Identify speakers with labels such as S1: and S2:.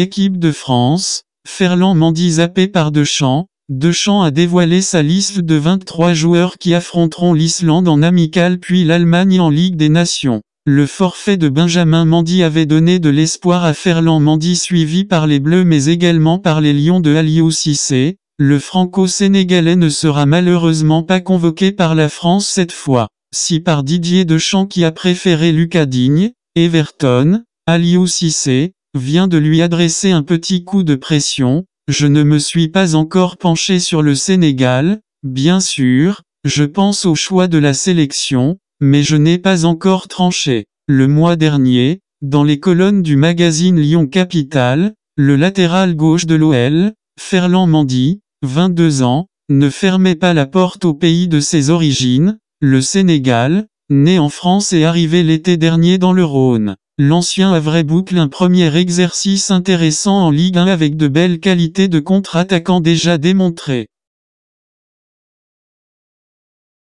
S1: Équipe de France, Ferland Mandy zappé par Deschamps. Deschamps a dévoilé sa liste de 23 joueurs qui affronteront l'Islande en amical puis l'Allemagne en Ligue des Nations. Le forfait de Benjamin Mandy avait donné de l'espoir à Ferland Mandy suivi par les Bleus mais également par les Lions de Aliou Cissé. Le franco-sénégalais ne sera malheureusement pas convoqué par la France cette fois. Si par Didier Deschamps qui a préféré Lucas Digne, Everton, Aliou Cissé, vient de lui adresser un petit coup de pression, je ne me suis pas encore penché sur le Sénégal, bien sûr, je pense au choix de la sélection, mais je n'ai pas encore tranché. Le mois dernier, dans les colonnes du magazine Lyon Capital, le latéral gauche de l'OL, Ferland Mandy, 22 ans, ne fermait pas la porte au pays de ses origines, le Sénégal, Né en France et arrivé l'été dernier dans le Rhône, l'ancien Havre boucle un premier exercice intéressant en Ligue 1 avec de belles qualités de contre-attaquant déjà démontrées.